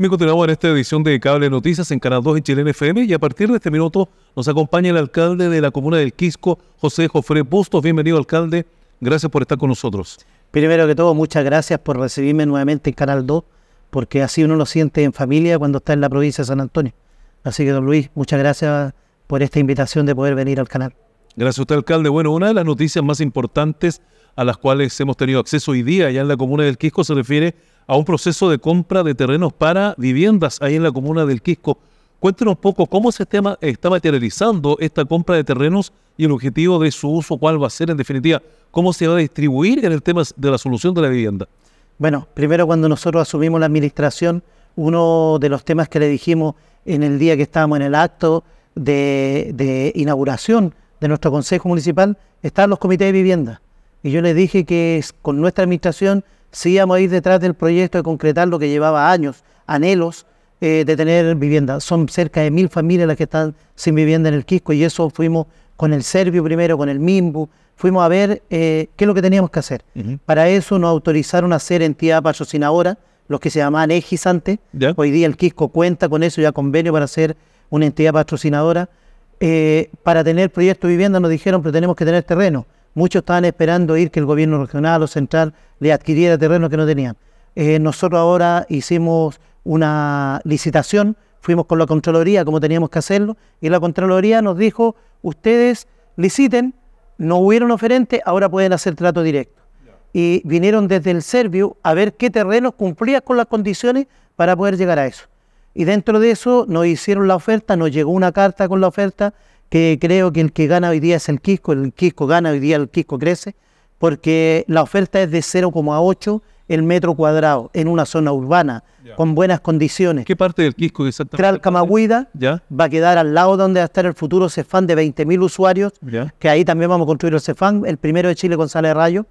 Me continuamos en esta edición de Cable Noticias en Canal 2 en Chile FM y a partir de este minuto nos acompaña el alcalde de la comuna del Quisco, José Jofre Bustos. Bienvenido, alcalde. Gracias por estar con nosotros. Primero que todo, muchas gracias por recibirme nuevamente en Canal 2, porque así uno lo siente en familia cuando está en la provincia de San Antonio. Así que, don Luis, muchas gracias por esta invitación de poder venir al canal. Gracias a usted, alcalde. Bueno, una de las noticias más importantes a las cuales hemos tenido acceso hoy día allá en la comuna del Quisco se refiere a un proceso de compra de terrenos para viviendas ahí en la comuna del Quisco. Cuéntenos un poco cómo se está, está materializando esta compra de terrenos y el objetivo de su uso, cuál va a ser en definitiva, cómo se va a distribuir en el tema de la solución de la vivienda. Bueno, primero cuando nosotros asumimos la administración, uno de los temas que le dijimos en el día que estábamos en el acto de, inauguración de nuestro Consejo Municipal, están los comités de vivienda. Y yo les dije que con nuestra administración sí íbamos a ir detrás del proyecto de concretar lo que llevaba años, anhelos eh, de tener vivienda. Son cerca de mil familias las que están sin vivienda en el Quisco y eso fuimos con el Servio primero, con el Mimbu, fuimos a ver eh, qué es lo que teníamos que hacer. Para eso nos autorizaron a hacer entidad patrocinadora, los que se llamaban EGIS Hoy día el Quisco cuenta con eso, ya convenio para ser una entidad patrocinadora. Eh, para tener proyecto de vivienda nos dijeron, pero tenemos que tener terreno. Muchos estaban esperando ir que el gobierno regional o central le adquiriera terreno que no tenían. Eh, nosotros ahora hicimos una licitación, fuimos con la Contraloría como teníamos que hacerlo, y la Contraloría nos dijo, ustedes liciten, no hubieron oferente, ahora pueden hacer trato directo. Y vinieron desde el Servio a ver qué terrenos cumplía con las condiciones para poder llegar a eso. Y dentro de eso nos hicieron la oferta, nos llegó una carta con la oferta que creo que el que gana hoy día es el Quisco, el Quisco gana hoy día, el Quisco crece, porque la oferta es de 0,8 el metro cuadrado en una zona urbana, con buenas condiciones. ¿Qué parte del Quisco exactamente? va a quedar al lado donde va a estar el futuro Cefán de 20.000 usuarios, que ahí también vamos a construir el Cefán, el primero de Chile, con de Rayo,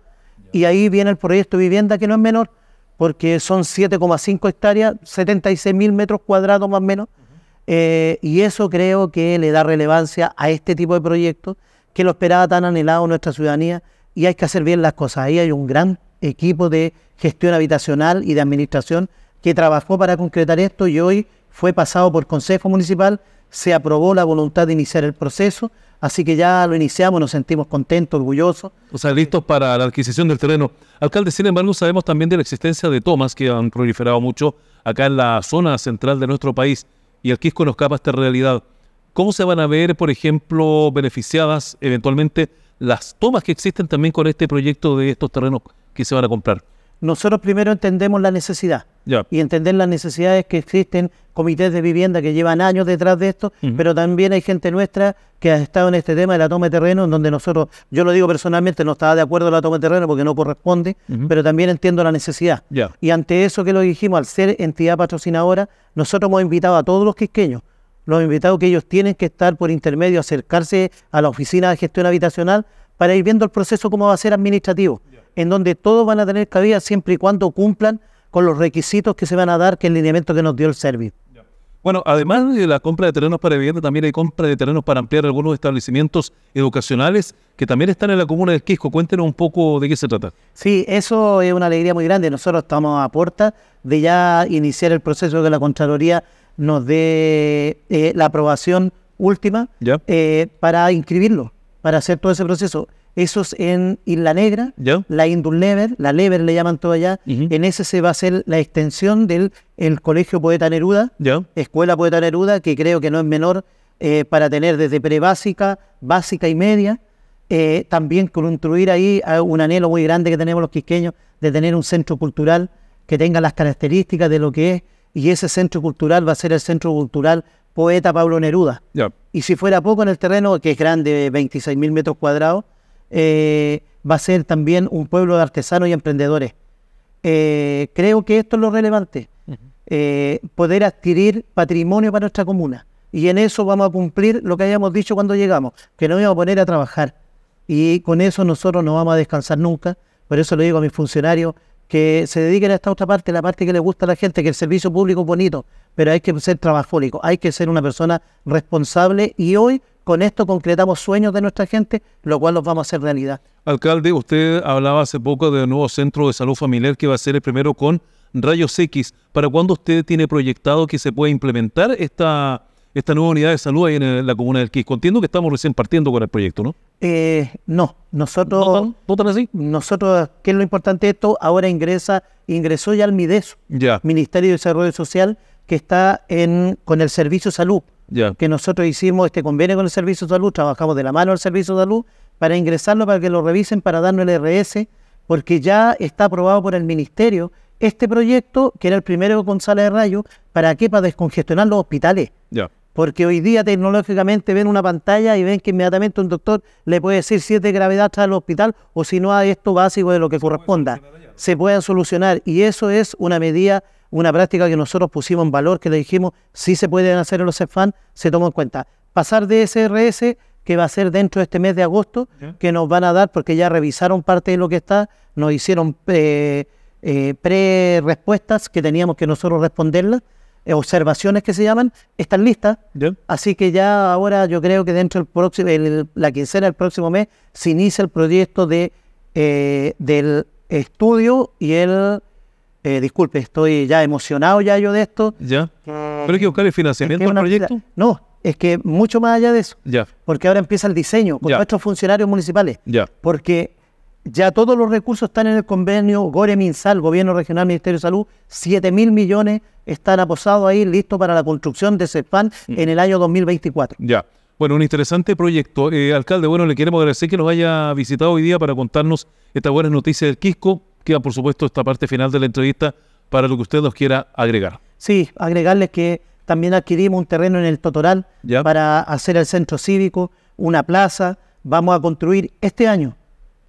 y ahí viene el proyecto de vivienda que no es menor, porque son 7,5 hectáreas, 76.000 metros cuadrados más o menos, eh, y eso creo que le da relevancia a este tipo de proyectos que lo esperaba tan anhelado nuestra ciudadanía y hay que hacer bien las cosas. Ahí hay un gran equipo de gestión habitacional y de administración que trabajó para concretar esto y hoy fue pasado por Consejo Municipal, se aprobó la voluntad de iniciar el proceso, así que ya lo iniciamos, nos sentimos contentos, orgullosos. O sea, listos para la adquisición del terreno. Alcalde, sin embargo, sabemos también de la existencia de tomas que han proliferado mucho acá en la zona central de nuestro país y el es conozcaba esta realidad. ¿Cómo se van a ver, por ejemplo, beneficiadas eventualmente las tomas que existen también con este proyecto de estos terrenos que se van a comprar? nosotros primero entendemos la necesidad. Y entender las necesidades que existen, comités de vivienda que llevan años detrás de esto, pero también hay gente nuestra que ha estado en este tema de la toma de terreno, en donde nosotros, yo lo digo personalmente, no estaba de acuerdo en la toma de terreno porque no corresponde, pero también entiendo la necesidad. Y ante eso que lo dijimos, al ser entidad patrocinadora, nosotros hemos invitado a todos los quisqueños, los invitados que ellos tienen que estar por intermedio, acercarse a la oficina de gestión habitacional para ir viendo el proceso cómo va a ser administrativo en donde todos van a tener cabida siempre y cuando cumplan con los requisitos que se van a dar, que el lineamiento que nos dio el servicio Bueno, además de la compra de terrenos para vivienda, también hay compra de terrenos para ampliar algunos establecimientos educacionales que también están en la comuna del Quisco. Cuéntenos un poco de qué se trata. Sí, eso es una alegría muy grande. Nosotros estamos a puerta de ya iniciar el proceso de que la Contraloría nos dé eh, la aprobación última eh, para inscribirlo, para hacer todo ese proceso. Eso es en Isla Negra, la Indul never la Lever le llaman todo allá. En ese se va a hacer la extensión del Colegio Poeta Neruda, Escuela Poeta Neruda, que creo que no es menor eh, para tener desde prebásica, básica y media. Eh, también construir ahí un anhelo muy grande que tenemos los quisqueños de tener un centro cultural que tenga las características de lo que es. Y ese centro cultural va a ser el centro cultural poeta Pablo Neruda. Y si fuera poco en el terreno, que es grande, 26.000 metros cuadrados, eh, va a ser también un pueblo de artesanos y emprendedores. Eh, creo que esto es lo relevante, eh, poder adquirir patrimonio para nuestra comuna. Y en eso vamos a cumplir lo que habíamos dicho cuando llegamos, que nos íbamos a poner a trabajar. Y con eso nosotros no vamos a descansar nunca. Por eso le digo a mis funcionarios que se dediquen a esta otra parte, la parte que les gusta a la gente, que el servicio público es bonito, pero hay que ser trabajólico, hay que ser una persona responsable y hoy con esto concretamos sueños de nuestra gente, lo cual los vamos a hacer realidad. Alcalde, usted hablaba hace poco del nuevo centro de salud familiar que va a ser el primero con rayos X. ¿Para cuándo usted tiene proyectado que se pueda implementar esta, esta nueva unidad de salud ahí en eh, la comuna del Quisco? Entiendo que estamos recién partiendo con el proyecto, ¿no? Eh, no, nosotros... ¿No así? Nosotros, ¿qué es lo importante de esto? Ahora ingresa, ingresó ya al MIDESO, Ministerio de Desarrollo Social, que está en, con el Servicio Salud que nosotros hicimos este convenio con el Servicio de Salud, trabajamos de la mano al Servicio de Salud para ingresarlo, para que lo revisen, para darnos el RS, porque ya está aprobado por el Ministerio este proyecto, que era el primero con sala de Rayo, ¿para qué? Para descongestionar los hospitales. Porque hoy día tecnológicamente ven una pantalla y ven que inmediatamente un doctor le puede decir si es de gravedad tras el hospital o si no a esto básico de lo que corresponda. Se pueden solucionar y eso es una medida una práctica que nosotros pusimos en valor, que le dijimos, si se pueden hacer en los CEFAN, se tomó en cuenta. Pasar de SRS, que va a ser dentro de este mes de agosto, que nos van a dar, porque ya revisaron parte de lo que está, nos hicieron eh, eh, pre-respuestas que teníamos que nosotros responderlas, eh, observaciones que se llaman, están listas. Así que ya ahora yo creo que dentro del próximo, la quincena del próximo mes se inicia el proyecto de, eh, del estudio y el... Eh, disculpe, estoy ya emocionado ya yo de esto. Ya. ¿Pero hay que buscar el financiamiento del proyecto? No, es que mucho más allá de eso. Ya. Porque ahora empieza el diseño con nuestros funcionarios municipales. Ya. Porque ya todos los recursos están en el convenio Gore-Minsal, Gobierno Regional, Ministerio de Salud. 7 mil millones están aposados ahí, listos para la construcción de CEPAN mm. en el año 2024. Ya. Bueno, un interesante proyecto. Eh, alcalde, bueno, le queremos agradecer que nos haya visitado hoy día para contarnos estas buenas noticias del Quisco. Queda, por supuesto, esta parte final de la entrevista para lo que usted nos quiera agregar. Sí, agregarles que también adquirimos un terreno en el Totoral para hacer el centro cívico, una plaza. Vamos a construir este año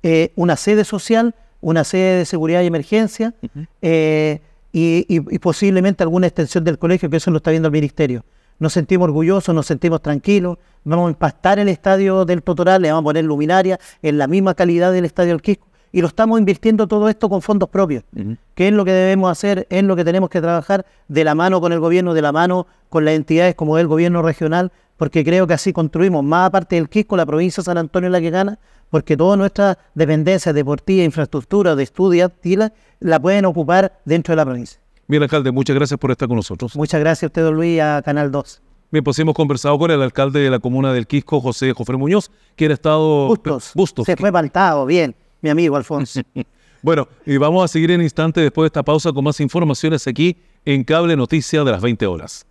eh, una sede social, una sede de seguridad y emergencia eh, y, posiblemente alguna extensión del colegio, que eso lo está viendo el ministerio. Nos sentimos orgullosos, nos sentimos tranquilos, vamos a impactar el estadio del Totoral, le vamos a poner luminaria en la misma calidad del estadio del Quisco y lo estamos invirtiendo todo esto con fondos propios, que es lo que debemos hacer, es lo que tenemos que trabajar de la mano con el gobierno, de la mano con las entidades como el gobierno regional, porque creo que así construimos más aparte del Quisco, la provincia de San Antonio es la que gana, porque toda nuestra dependencia deportiva, infraestructura, de estudios, la pueden ocupar dentro de la provincia. Bien, alcalde, muchas gracias por estar con nosotros. Muchas gracias a usted, don Luis, a Canal 2. Bien, pues hemos conversado con el alcalde de la comuna del Quisco, José Jofre Muñoz, quien ha estado... Bustos. Se fue faltado, bien, mi amigo Alfonso. bueno, y vamos a seguir en instante después de esta pausa con más informaciones aquí en Cable Noticias de las 20 horas.